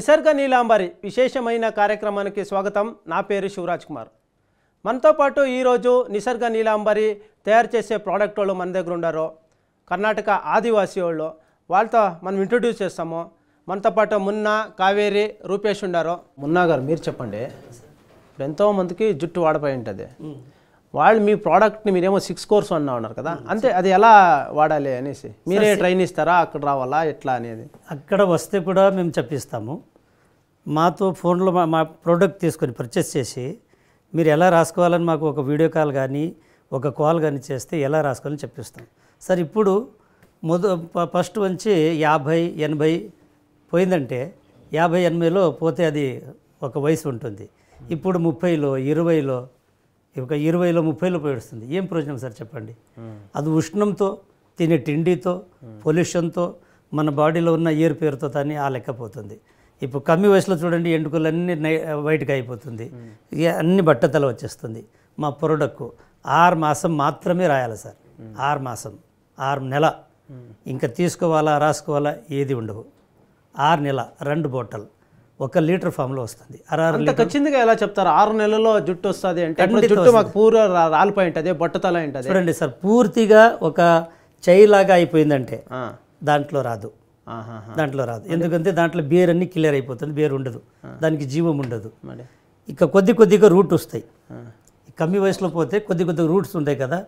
నిసర్గ నీలాంబరి విశేషమైన కార్యక్రమానికి స్వాగతం నా పేరు శివరాజ్ కుమార్ మనతో పాటు ఈరోజు నిసర్గ నీలాంబరి తయారు చేసే ప్రోడక్ట్ వాళ్ళు మన దగ్గర ఉండరు కర్ణాటక ఆదివాసీ వాళ్ళు వాళ్ళతో మనం ఇంట్రొడ్యూస్ చేస్తాము మనతో పాటు మున్నా కావేరి రూపేష్ ఉండరు మున్నా గారు మీరు చెప్పండి ఇప్పుడు ఎంతోమందికి జుట్టు వాడిపోయి ఉంటుంది వాళ్ళు మీ ప్రోడక్ట్ని మీరేమో సిక్స్ కోర్స్ అన్నా ఉన్నారు కదా అంతే అది ఎలా వాడాలి అనేసి మీరే ట్రైన్ ఇస్తారా అక్కడ రావాలా ఎట్లా అనేది అక్కడ వస్తే కూడా మేము చెప్పిస్తాము మాతో ఫోన్లో మా మా ప్రోడక్ట్ తీసుకొని పర్చేస్ చేసి మీరు ఎలా రాసుకోవాలని మాకు ఒక వీడియో కాల్ కానీ ఒక కాల్ కానీ చేస్తే ఎలా రాసుకోవాలని చెప్పిస్తాం సార్ ఇప్పుడు మొద ఫస్ట్ వచ్చి యాభై ఎనభై పోయిందంటే యాభై ఎనభైలో పోతే అది ఒక వయసు ఉంటుంది ఇప్పుడు ముప్పైలో ఇరవైలో ఒక ఇరవైలో ముప్పైలో పోయిస్తుంది ఏం ప్రయోజనం సార్ చెప్పండి అది ఉష్ణంతో తినే తిండితో పొల్యూషన్తో మన బాడీలో ఉన్న ఇయర్ పేరుతో కానీ ఆ లెక్క పోతుంది ఇప్పుడు కమ్మి వయసులో చూడండి నై వైట్గా అయిపోతుంది అన్ని బట్టతల వచ్చేస్తుంది మా ప్రొడక్ట్ ఆరు మాసం మాత్రమే రాయాలి సార్ ఆరు మాసం ఆరు నెల ఇంకా తీసుకోవాలా రాసుకోవాలా ఏది ఉండవు ఆరు నెల రెండు బోటల్ ఒక లీటర్ ఫామ్లో వస్తుంది ఖచ్చితంగా ఎలా చెప్తారు ఆరు నెలల్లో జుట్టు వస్తుంది అంటే జుట్టు మాకు రాలిపోయి ఉంటుంది బొట్టతల ఉంటుంది చూడండి సార్ పూర్తిగా ఒక చేయిలాగా అయిపోయిందంటే దాంట్లో రాదు దాంట్లో రాదు ఎందుకంటే దాంట్లో బేర్ అన్ని క్లియర్ అయిపోతుంది బేర్ ఉండదు దానికి జీవం ఉండదు ఇక కొద్ది కొద్దిగా రూట్ వస్తాయి కమ్మి వయసులో పోతే కొద్ది కొద్దిగా రూట్స్ ఉంటాయి కదా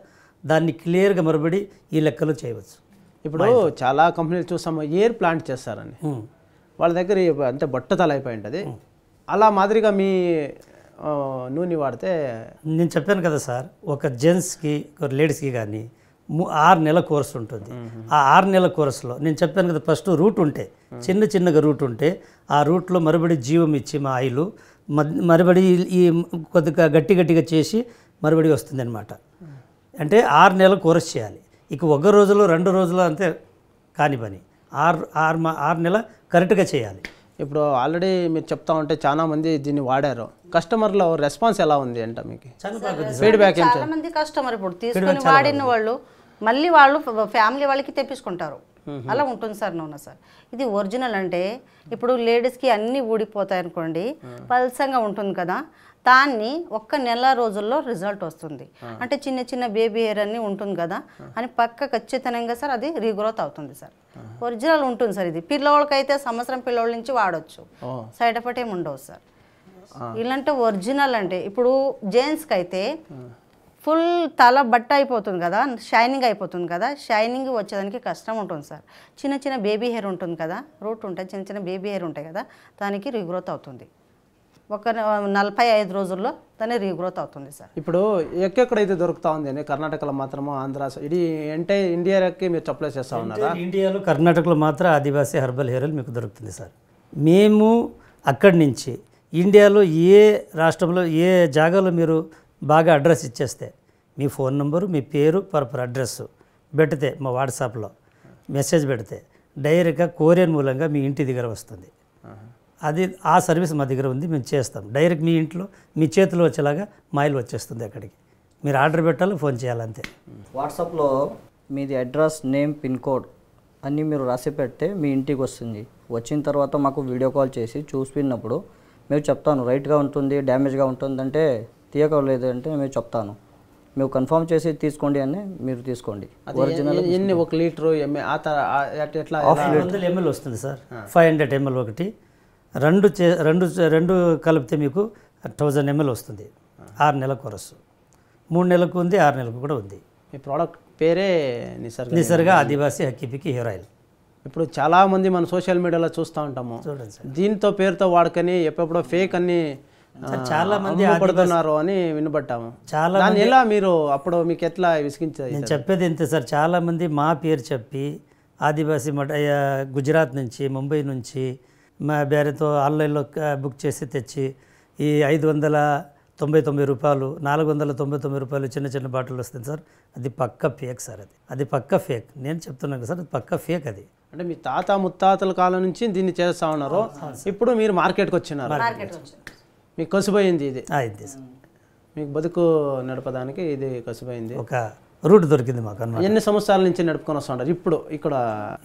దాన్ని క్లియర్గా మరబడి ఈ లెక్కలు చేయవచ్చు ఇప్పుడు చాలా కంపెనీలు చూస్తాము ఎయిర్ ప్లాంట్ చేస్తారని వాళ్ళ దగ్గర అంటే తల అయిపోయి ఉంటుంది అలా మాదిరిగా మీ నూనె వాడితే నేను చెప్పాను కదా సార్ ఒక జెంట్స్కి లేడీస్కి కానీ ఆరు నెలల కోర్సు ఉంటుంది ఆ ఆరు నెలల కోర్సులో నేను చెప్పాను కదా ఫస్ట్ రూట్ ఉంటే చిన్న చిన్నగా రూట్ ఉంటే ఆ రూట్లో మరబడి జీవం ఇచ్చి మా ఆయిలు మరబడి ఈ కొద్దిగా గట్టి గట్టిగా చేసి మరబడి వస్తుంది అనమాట అంటే ఆరు నెలల కోర్సు చేయాలి ఇక ఒక రోజులో రెండు రోజులు అంతే కాని పని ఆరు ఆరు ఆరు నెల కరెక్ట్గా చేయాలి ఇప్పుడు ఆల్రెడీ మీరు చెప్తా ఉంటే చాలా మంది దీన్ని వాడారు కస్టమర్లో రెస్పాన్స్ ఎలా ఉంది అంట మీకు ఫీడ్బ్యాక్ చాలా మంది కస్టమర్ ఇప్పుడు తీసుకొని వాడిన వాళ్ళు మళ్ళీ వాళ్ళు ఫ్యామిలీ వాళ్ళకి తెప్పించుకుంటారు అలా ఉంటుంది సార్ నూనె సార్ ఇది ఒరిజినల్ అంటే ఇప్పుడు లేడీస్కి అన్నీ ఊడిపోతాయి అనుకోండి పల్సంగా ఉంటుంది కదా దాన్ని ఒక్క నెల రోజుల్లో రిజల్ట్ వస్తుంది అంటే చిన్న చిన్న బేబీ హెయిర్ అన్ని ఉంటుంది కదా అని పక్క ఖచ్చితంగా సార్ అది రీగ్రోత్ అవుతుంది సార్ ఒరిజినల్ ఉంటుంది సార్ ఇది పిల్లవాళ్ళకైతే సంవత్సరం పిల్లవాళ్ళ నుంచి వాడచ్చు సైడ్ ఎఫెక్ట్ ఏమి ఉండవు సార్ ఇలాంటి ఒరిజినల్ అంటే ఇప్పుడు జెంట్స్కి అయితే ఫుల్ తల బట్ట అయిపోతుంది కదా షైనింగ్ అయిపోతుంది కదా షైనింగ్ వచ్చేదానికి కష్టం ఉంటుంది సార్ చిన్న చిన్న బేబీ హెయిర్ ఉంటుంది కదా రూట్ ఉంటాయి చిన్న చిన్న బేబీ హెయిర్ ఉంటాయి కదా దానికి రీగ్రోత్ అవుతుంది ఒక నలభై ఐదు రోజుల్లో తనే రీగ్రోత్ అవుతుంది సార్ ఇప్పుడు ఎక్కడైతే దొరుకుతా ఉంది అండి కర్ణాటకలో మాత్రము ఆంధ్ర ఇది అంటే ఇండియాకి మీరు సప్లై చేస్తూ ఉన్నారా ఇండియాలో కర్ణాటకలో మాత్రం ఆదివాసీ హెర్బల్ హెయిర్ మీకు దొరుకుతుంది సార్ మేము అక్కడి నుంచి ఇండియాలో ఏ రాష్ట్రంలో ఏ జాగాలో మీరు బాగా అడ్రస్ ఇచ్చేస్తే మీ ఫోన్ నెంబరు మీ పేరు పర్పర్ అడ్రస్ పెడితే మా వాట్సాప్లో మెసేజ్ పెడితే డైరెక్ట్గా కోరియన్ మూలంగా మీ ఇంటి దగ్గర వస్తుంది అది ఆ సర్వీస్ మా దగ్గర ఉంది మేము చేస్తాం డైరెక్ట్ మీ ఇంట్లో మీ చేతిలో వచ్చేలాగా మాయిల్ వచ్చేస్తుంది అక్కడికి మీరు ఆర్డర్ పెట్టాలి ఫోన్ చేయాలంతే వాట్సాప్లో మీది అడ్రస్ నేమ్ పిన్ కోడ్ అన్నీ మీరు రాసి పెడితే మీ ఇంటికి వస్తుంది వచ్చిన తర్వాత మాకు వీడియో కాల్ చేసి చూసినప్పుడు మేము చెప్తాను రైట్గా ఉంటుంది డ్యామేజ్గా ఉంటుంది అంటే తీయకలేదు అంటే మేము చెప్తాను మేము కన్ఫర్మ్ చేసి తీసుకోండి అని మీరు తీసుకోండి ఒరిజినల్ ఎన్ని ఒక లీటర్ ఎమ్మె ఆ తర ఎట్లా ఎంఎల్ వస్తుంది సార్ ఫైవ్ హండ్రెడ్ ఎంఎల్ ఒకటి రెండు చే రెండు రెండు కలిపితే మీకు థౌజండ్ ఎంఎల్ వస్తుంది ఆరు నెలల కోరస్ మూడు నెలలకు ఉంది ఆరు నెలలకు కూడా ఉంది ఈ ప్రోడక్ట్ పేరే నిసర్గ నిసర్గ ఆదివాసీ హక్కీపికి హెయిర్ ఆయిల్ ఇప్పుడు చాలామంది మనం సోషల్ మీడియాలో చూస్తూ ఉంటాము దీంతో పేరుతో వాడుకని ఎప్పుడప్పుడు ఫేక్ అని చాలా మంది అని వినబట్టాము చాలా ఎలా మీరు అప్పుడు మీకు ఎట్లా విసిగించారు నేను చెప్పేది ఎంత సార్ చాలా మంది మా పేరు చెప్పి ఆదివాసీ మఠ గుజరాత్ నుంచి ముంబై నుంచి మా భార్యతో ఆన్లైన్లో బుక్ చేసి తెచ్చి ఈ ఐదు వందల తొంభై తొమ్మిది రూపాయలు నాలుగు వందల తొంభై తొమ్మిది రూపాయలు చిన్న చిన్న బాటిల్ వస్తుంది సార్ అది పక్క ఫేక్ సార్ అది అది పక్క ఫేక్ నేను చెప్తున్నాను సార్ అది పక్క ఫేక్ అది అంటే మీ తాత ముత్తాతల కాలం నుంచి దీన్ని చేస్తా ఉన్నారు ఇప్పుడు మీరు మార్కెట్కి వచ్చినారు మీకు కసిపోయింది ఇది అయింది సార్ మీకు బతుకు నడపడానికి ఇది కసిపోయింది ఒక రూట్ దొరికింది మాకు అన్నమాట ఎన్ని సంవత్సరాల నుంచి నడుపుకొని వస్తుంటారు ఇప్పుడు ఇక్కడ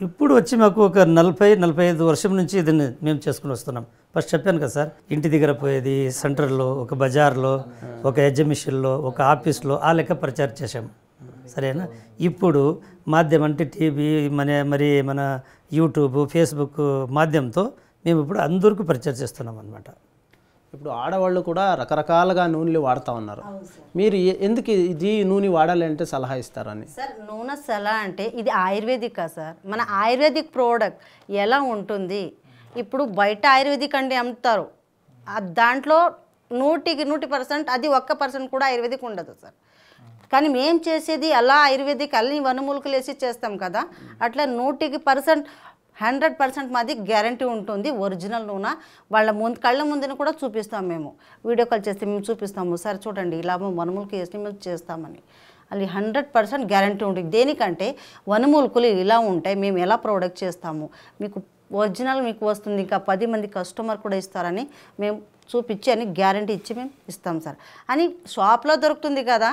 ఇప్పుడు వచ్చి మాకు ఒక నలభై నలభై ఐదు వర్షం నుంచి దీన్ని మేము చేసుకుని వస్తున్నాం ఫస్ట్ చెప్పాను కదా సార్ ఇంటి దగ్గర పోయేది సెంటర్లో ఒక బజార్లో ఒక ఎగ్జిబిషన్లో ఒక ఆఫీస్లో ఆ లెక్క ప్రచారం చేసాం సరేనా ఇప్పుడు మాధ్యమం అంటే టీవీ మన మరి మన యూట్యూబ్ ఫేస్బుక్ మాధ్యమంతో మేము ఇప్పుడు అందరికీ ప్రచారం చేస్తున్నాం అనమాట ఇప్పుడు ఆడవాళ్ళు కూడా రకరకాలుగా నూనెలు వాడుతూ ఉన్నారు మీరు ఎందుకు ఇది నూనె వాడాలి అంటే సలహా ఇస్తారని సార్ నూనె సలహా అంటే ఇది ఆయుర్వేదిక్ సార్ మన ఆయుర్వేదిక్ ప్రోడక్ట్ ఎలా ఉంటుంది ఇప్పుడు బయట ఆయుర్వేదిక్ అంటే అమ్ముతారు దాంట్లో నూటికి నూటి పర్సెంట్ అది ఒక్క పర్సెంట్ కూడా ఆయుర్వేదిక్ ఉండదు సార్ కానీ మేము చేసేది అలా ఆయుర్వేదిక్ అన్ని వనమూలికలు వేసి చేస్తాం కదా అట్లా నూటికి పర్సెంట్ హండ్రెడ్ పర్సెంట్ మాది గ్యారంటీ ఉంటుంది ఒరిజినల్ నూనె వాళ్ళ ముందు కళ్ళ ముందున కూడా చూపిస్తాం మేము వీడియో కాల్ చేస్తే మేము చూపిస్తాము సార్ చూడండి ఇలా మనుములకి మేము చేస్తామని అది హండ్రెడ్ పర్సెంట్ గ్యారంటీ ఉంటుంది దేనికంటే వనమూలికలు ఇలా ఉంటాయి మేము ఎలా ప్రొడక్ట్ చేస్తాము మీకు ఒరిజినల్ మీకు వస్తుంది ఇంకా పది మంది కస్టమర్ కూడా ఇస్తారని మేము చూపించి అని గ్యారంటీ ఇచ్చి మేము ఇస్తాం సార్ అని షాప్లో దొరుకుతుంది కదా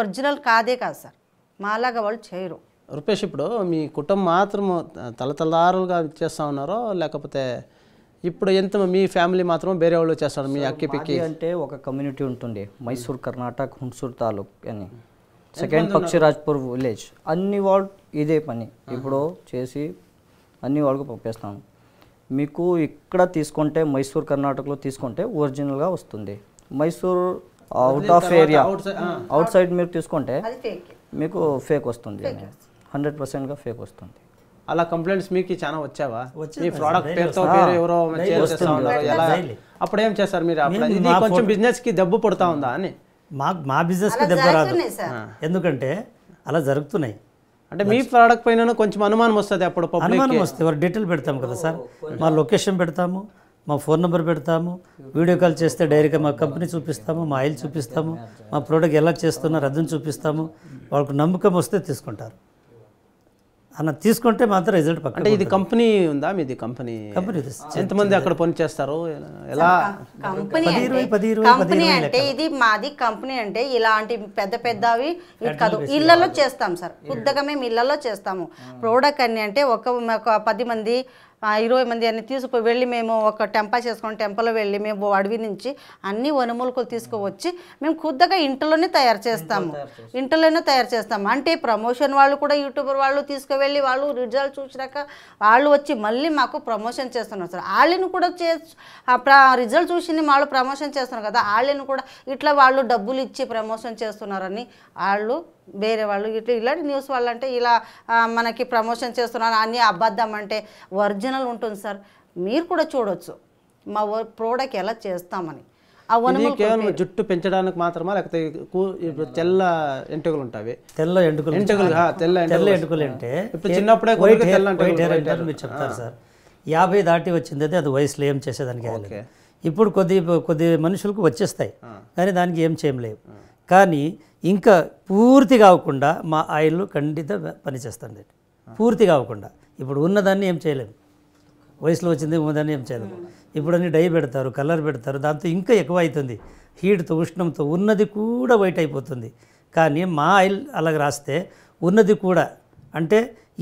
ఒరిజినల్ కాదే కాదు సార్ మాలాగా వాళ్ళు చేయరు రూపేష్ ఇప్పుడు మీ కుటుంబం మాత్రం తలతలదారులుగా చేస్తూ ఉన్నారో లేకపోతే ఇప్పుడు ఎంత మీ ఫ్యామిలీ మాత్రం వేరే వాళ్ళు చేస్తారు మీ అక్కి పిక్కి అంటే ఒక కమ్యూనిటీ ఉంటుంది మైసూర్ కర్ణాటక హుంసూర్ తాలూక్ అని సెకండ్ పక్షి రాజ్పూర్ విలేజ్ అన్ని వాళ్ళు ఇదే పని ఇప్పుడు చేసి అన్ని వాళ్ళకు పంపిస్తాము మీకు ఇక్కడ తీసుకుంటే మైసూర్ కర్ణాటకలో తీసుకుంటే ఒరిజినల్గా వస్తుంది Mysore out of area outside మీరు తీసుకుంటే మీకు ఫేక్ వస్తుంది హండ్రెడ్ పర్సెంట్గా ఫేక్ వస్తుంది అలా కంప్లైంట్స్ మీకు చాలా వచ్చావా మీ ప్రోడక్ట్ పేరుతో ఎవరో అప్పుడు ఏం చేస్తారు మీరు ఇది కొంచెం బిజినెస్ కి దెబ్బ పడుతూ ఉందా అని మా మా బిజినెస్ కి దెబ్బ రాదు ఎందుకంటే అలా జరుగుతున్నాయి అంటే మీ ప్రోడక్ట్ పైన కొంచెం అనుమానం వస్తుంది అప్పుడు అనుమానం వస్తుంది ఎవరు డీటెయిల్ పెడతాం కదా సార్ మా లొకేషన్ పెడతాము మా ఫోన్ నెంబర్ పెడతాము వీడియో కాల్ చేస్తే డైరెక్ట్గా మా కంపెనీ చూపిస్తాము మా ఆయిల్ చూపిస్తాము మా ప్రోడక్ట్ ఎలా చేస్తున్నారు అర్థం చూపిస్తాము వాళ్ళకు నమ్మకం వస్తే తీసుకుంటారు అన్న తీసుకుంటే మాత్రం రిజల్ట్ పక్క అంటే ఇది కంపెనీ ఉందా మీది కంపెనీ కంపెనీ ఎంతమంది అక్కడ పని చేస్తారు ఎలా కంపెనీ అంటే ఇది మాది కంపెనీ అంటే ఇలాంటి పెద్ద పెద్దవి కాదు ఇళ్లలో చేస్తాం సార్ ఉద్దగా మేము ఇళ్లలో చేస్తాము ప్రోడక్ట్ అని అంటే ఒక పది మంది ఇరవై మంది అన్ని తీసుకు వెళ్ళి మేము ఒక టెంపా చేసుకొని టెంపుల్లో వెళ్ళి మేము అడవి నుంచి అన్ని వనమూలికలు తీసుకువచ్చి మేము ఖుద్దగా ఇంట్లోనే తయారు చేస్తాము ఇంట్లోనే తయారు చేస్తాము అంటే ప్రమోషన్ వాళ్ళు కూడా యూట్యూబర్ వాళ్ళు తీసుకువెళ్ళి వాళ్ళు రిజల్ట్ చూసినాక వాళ్ళు వచ్చి మళ్ళీ మాకు ప్రమోషన్ చేస్తున్నారు సార్ వాళ్ళని కూడా చే రిజల్ట్ చూసి వాళ్ళు ప్రమోషన్ చేస్తున్నారు కదా వాళ్ళని కూడా ఇట్లా వాళ్ళు డబ్బులు ఇచ్చి ప్రమోషన్ చేస్తున్నారని వాళ్ళు వేరే వాళ్ళు ఇట్లా ఇలాంటి న్యూస్ వాళ్ళంటే ఇలా మనకి ప్రమోషన్ చేస్తున్నాను అన్ని అబద్ధం అంటే ఒరిజినల్ ఉంటుంది సార్ మీరు కూడా చూడొచ్చు మా ప్రోడక్ట్ ఎలా చేస్తామని కేవలం జుట్టు పెంచడానికి మాత్రమా లేకపోతే తెల్ల ఎంటుకలు ఉంటాయి తెల్ల ఎండుకలు ఎంటుకలు తెల్ల తెల్ల ఎండుకలు అంటే ఇప్పుడు చిన్నప్పుడే మీరు చెప్తారు సార్ యాభై దాటి వచ్చింది అది వయసులో ఏం చేసేదానికి ఇప్పుడు కొద్ది కొద్ది మనుషులకు వచ్చేస్తాయి కానీ దానికి ఏం చేయలేవు కానీ ఇంకా పూర్తి కాకుండా మా ఆయిల్ ఖండిత పనిచేస్తుంది పూర్తి కాకుండా ఇప్పుడు ఉన్నదాన్ని ఏం చేయలేము వయసులో వచ్చింది ఉన్నదాన్ని ఏం చేయలేము ఇప్పుడు ఇప్పుడన్నీ డై పెడతారు కలర్ పెడతారు దాంతో ఇంకా ఎక్కువ అవుతుంది హీట్తో ఉష్ణంతో ఉన్నది కూడా వైట్ అయిపోతుంది కానీ మా ఆయిల్ అలాగ రాస్తే ఉన్నది కూడా అంటే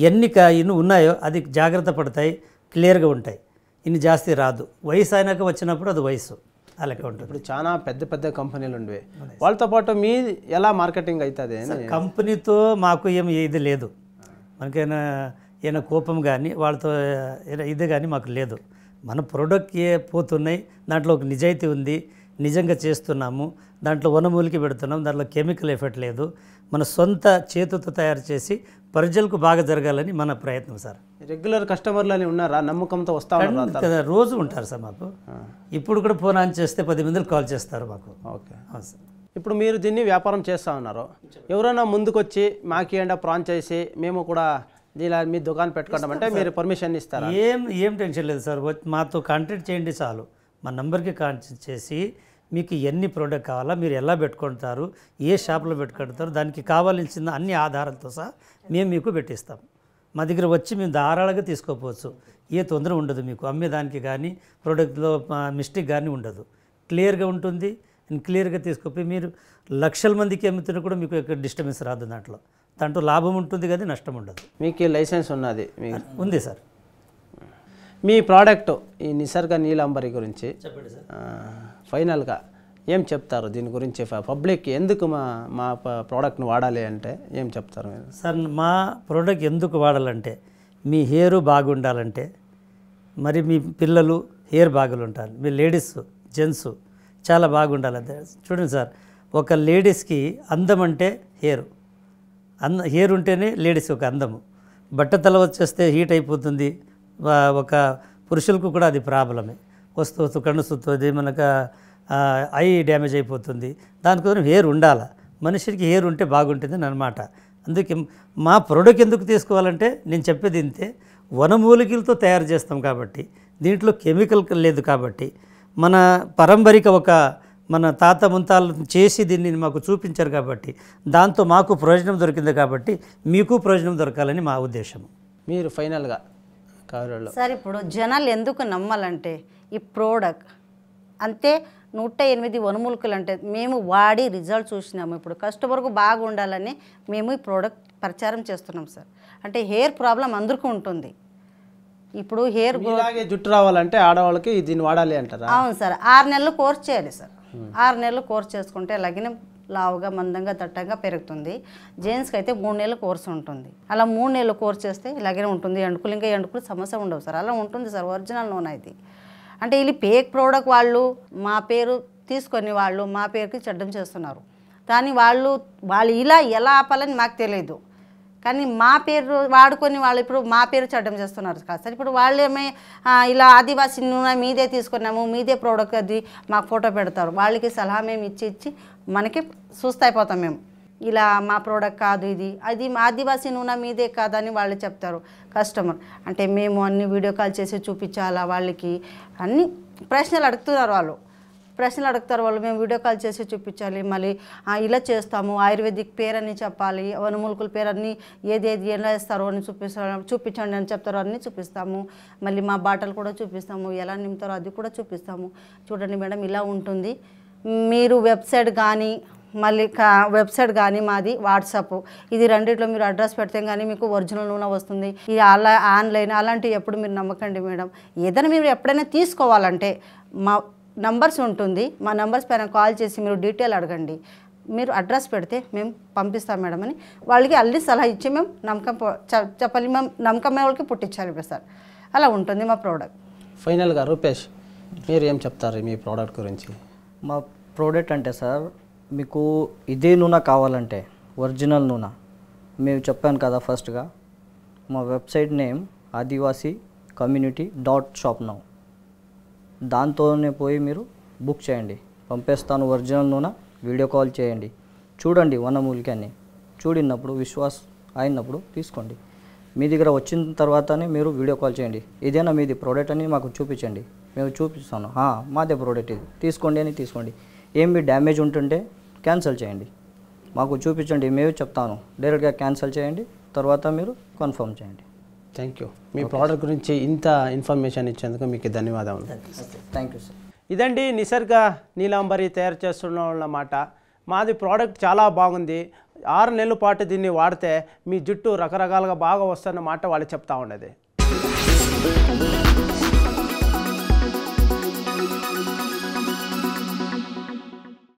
ఎన్ని కాయలు ఉన్నాయో అది జాగ్రత్త పడతాయి క్లియర్గా ఉంటాయి ఇన్ని జాస్తి రాదు వయసు అయినాక వచ్చినప్పుడు అది వయసు అలాగే ఉంటుంది ఇప్పుడు చాలా పెద్ద పెద్ద కంపెనీలు ఉండేవి వాళ్ళతో పాటు మీ ఎలా మార్కెటింగ్ అవుతుంది కంపెనీతో మాకు ఏం ఇది లేదు మనకైనా ఏమైనా కోపం కానీ వాళ్ళతో ఇది కానీ మాకు లేదు మన ప్రోడక్ట్ ఏ పోతున్నాయి దాంట్లో ఒక నిజాయితీ ఉంది నిజంగా చేస్తున్నాము దాంట్లో వనమూలికి పెడుతున్నాం దాంట్లో కెమికల్ ఎఫెక్ట్ లేదు మన సొంత చేతుతో తయారు చేసి ప్రజలకు బాగా జరగాలని మన ప్రయత్నం సార్ రెగ్యులర్ కస్టమర్లు అని ఉన్నారా నమ్మకంతో వస్తా రోజు ఉంటారు సార్ మాకు ఇప్పుడు కూడా ఫోన్ ఆన్ చేస్తే పది మందికి కాల్ చేస్తారు మాకు ఓకే సార్ ఇప్పుడు మీరు దీన్ని వ్యాపారం చేస్తూ ఉన్నారు ఎవరైనా ముందుకొచ్చి మాకేండా ఫ్రాంచైజీ మేము కూడా ఇలా మీ దుకాణం పెట్టుకోవడం అంటే మీరు పర్మిషన్ ఇస్తారు ఏం ఏం టెన్షన్ లేదు సార్ మాతో కాంటాక్ట్ చేయండి చాలు మా నంబర్కి కాంటాక్ట్ చేసి మీకు ఎన్ని ప్రోడక్ట్ కావాలా మీరు ఎలా పెట్టుకుంటారు ఏ షాప్లో పెట్టుకుంటారు దానికి కావాల్సిన అన్ని ఆధారాలతో సహా మేము మీకు పెట్టిస్తాం మా దగ్గర వచ్చి మేము ధారాళంగా తీసుకోపోవచ్చు ఏ తొందర ఉండదు మీకు అమ్మేదానికి కానీ ప్రోడక్ట్లో మిస్టేక్ కానీ ఉండదు క్లియర్గా ఉంటుంది క్లియర్గా తీసుకుపోయి మీరు లక్షల మందికి అమ్ముతున్నా కూడా మీకు డిస్టర్బెన్స్ రాదు దాంట్లో దాంట్లో లాభం ఉంటుంది కానీ నష్టం ఉండదు మీకు లైసెన్స్ ఉన్నది ఉంది సార్ మీ ప్రోడక్ట్ ఈ నిసర్గ నీలాంబరి గురించి ఫైనల్గా ఏం చెప్తారు దీని గురించి పబ్లిక్ ఎందుకు మా మా ప్రోడక్ట్ని వాడాలి అంటే ఏం చెప్తారు సార్ మా ప్రోడక్ట్ ఎందుకు వాడాలంటే మీ హెయిర్ బాగుండాలంటే మరి మీ పిల్లలు హెయిర్ బాగులు ఉంటారు మీ లేడీస్ జెంట్స్ చాలా బాగుండాలి చూడండి సార్ ఒక లేడీస్కి అందం అంటే హెయిర్ అంద హెయిర్ ఉంటేనే లేడీస్ ఒక అందము బట్టతల వచ్చేస్తే హీట్ అయిపోతుంది ఒక పురుషులకు కూడా అది ప్రాబ్లమే వస్తూ వస్తూ కన్ను సుత్తుంది మనకు ఐ డ్యామేజ్ అయిపోతుంది దానికోసం హెయిర్ ఉండాలి మనిషికి హెయిర్ ఉంటే బాగుంటుంది అని అనమాట అందుకే మా ప్రొడక్ట్ ఎందుకు తీసుకోవాలంటే నేను చెప్పేది ఇంతే వనమూలికలతో తయారు చేస్తాం కాబట్టి దీంట్లో కెమికల్ లేదు కాబట్టి మన పరంపరిక ఒక మన తాత ముంతాలు చేసి దీన్ని మాకు చూపించారు కాబట్టి దాంతో మాకు ప్రయోజనం దొరికింది కాబట్టి మీకు ప్రయోజనం దొరకాలని మా ఉద్దేశం మీరు ఫైనల్గా కారులో సార్ ఇప్పుడు జనాలు ఎందుకు నమ్మాలంటే ఈ ప్రోడక్ట్ అంతే నూట ఎనిమిది వనుములకలు అంటే మేము వాడి రిజల్ట్ చూసినాము ఇప్పుడు కస్టమర్కు బాగుండాలని మేము ఈ ప్రోడక్ట్ ప్రచారం చేస్తున్నాం సార్ అంటే హెయిర్ ప్రాబ్లం అందరికీ ఉంటుంది ఇప్పుడు హెయిర్ జుట్టు రావాలంటే ఆడవాళ్ళకి దీన్ని వాడాలి అంటారా అవును సార్ ఆరు నెలలు కోర్స్ చేయాలి సార్ ఆరు నెలలు కోర్స్ చేసుకుంటే అలాగే లావుగా మందంగా దట్టంగా పెరుగుతుంది జెంట్స్కి అయితే మూడు నెలల కోర్స్ ఉంటుంది అలా మూడు నెలలు కోర్స్ చేస్తే ఇలాగే ఉంటుంది ఎండుకులు ఇంకా ఎండుకులు సమస్య ఉండవు సార్ అలా ఉంటుంది సార్ ఒరిజినల్ నూనె ఇది అంటే వీళ్ళు పేక్ ప్రోడక్ట్ వాళ్ళు మా పేరు తీసుకొని వాళ్ళు మా పేరుకి చెడ్డం చేస్తున్నారు కానీ వాళ్ళు వాళ్ళు ఇలా ఎలా ఆపాలని మాకు తెలియదు కానీ మా పేరు వాడుకొని వాళ్ళు ఇప్పుడు మా పేరు చెడ్డం చేస్తున్నారు కాదు సార్ ఇప్పుడు వాళ్ళేమే ఇలా ఆదివాసీ నూనె మీదే తీసుకున్నాము మీదే ప్రోడక్ట్ అది మాకు ఫోటో పెడతారు వాళ్ళకి సలహా మేము ఇచ్చి ఇచ్చి మనకి సుస్థ అయిపోతాం మేము ఇలా మా ప్రోడక్ట్ కాదు ఇది అది మా ఆదివాసీ నూనె మీదే కాదని వాళ్ళు చెప్తారు కస్టమర్ అంటే మేము అన్ని వీడియో కాల్ చేసి చూపించాలా వాళ్ళకి అన్ని ప్రశ్నలు అడుగుతున్నారు వాళ్ళు ప్రశ్నలు అడుగుతారు వాళ్ళు మేము వీడియో కాల్ చేసి చూపించాలి మళ్ళీ ఇలా చేస్తాము ఆయుర్వేదిక్ పేరని చెప్పాలి వనమూలికల పేరన్నీ ఏది ఎలా వేస్తారో అని చూపిస్తారు చూపించండి అని చెప్తారో అన్నీ చూపిస్తాము మళ్ళీ మా బాటలు కూడా చూపిస్తాము ఎలా నింపుతారో అది కూడా చూపిస్తాము చూడండి మేడం ఇలా ఉంటుంది మీరు వెబ్సైట్ కానీ మళ్ళీ కా వెబ్సైట్ కానీ మాది వాట్సాప్ ఇది రెండిట్లో మీరు అడ్రస్ పెడితే కానీ మీకు ఒరిజినల్ నూనె వస్తుంది ఇది అలా ఆన్లైన్ అలాంటివి ఎప్పుడు మీరు నమ్మకండి మేడం ఏదైనా మీరు ఎప్పుడైనా తీసుకోవాలంటే మా నంబర్స్ ఉంటుంది మా నంబర్స్ పైన కాల్ చేసి మీరు డీటెయిల్ అడగండి మీరు అడ్రస్ పెడితే మేము పంపిస్తాం మేడం అని వాళ్ళకి అల్లి సలహా ఇచ్చి మేము నమ్మకం చెప్పాలి మేము నమ్మకం వాళ్ళకి పుట్టించాలి సార్ అలా ఉంటుంది మా ప్రోడక్ట్ ఫైనల్గా రూపేష్ మీరు ఏం చెప్తారు మీ ప్రోడక్ట్ గురించి మా ప్రోడక్ట్ అంటే సార్ మీకు ఇదే నూనె కావాలంటే ఒరిజినల్ నూనె మేము చెప్పాను కదా ఫస్ట్గా మా website name Adivasi community dot shop now దాంతోనే పోయి మీరు బుక్ చేయండి పంపేస్తాను ఒరిజినల్ నూనె వీడియో కాల్ చేయండి చూడండి వనమూలికని చూడినప్పుడు విశ్వాస్ అయినప్పుడు తీసుకోండి మీ దగ్గర వచ్చిన తర్వాతనే మీరు వీడియో కాల్ చేయండి ఇదేనా మీది ప్రోడక్ట్ అని మాకు చూపించండి మేము చూపిస్తాను మాదే ప్రోడక్ట్ ఇది తీసుకోండి అని తీసుకోండి ఏమి డ్యామేజ్ ఉంటుంటే క్యాన్సిల్ చేయండి మాకు చూపించండి మేము చెప్తాను డైరెక్ట్గా క్యాన్సిల్ చేయండి తర్వాత మీరు కన్ఫర్మ్ చేయండి థ్యాంక్ యూ మీ ప్రోడక్ట్ గురించి ఇంత ఇన్ఫర్మేషన్ ఇచ్చేందుకు మీకు ధన్యవాదాలు థ్యాంక్ యూ సార్ ఇదండి నిసర్గ నీలాంబరి తయారు చేస్తున్న మాట మాది ప్రోడక్ట్ చాలా బాగుంది ఆరు నెలల పాటు దీన్ని వాడితే మీ జుట్టు రకరకాలుగా బాగా వస్తుందన్నమాట మాట వాళ్ళు చెప్తా ఉండేది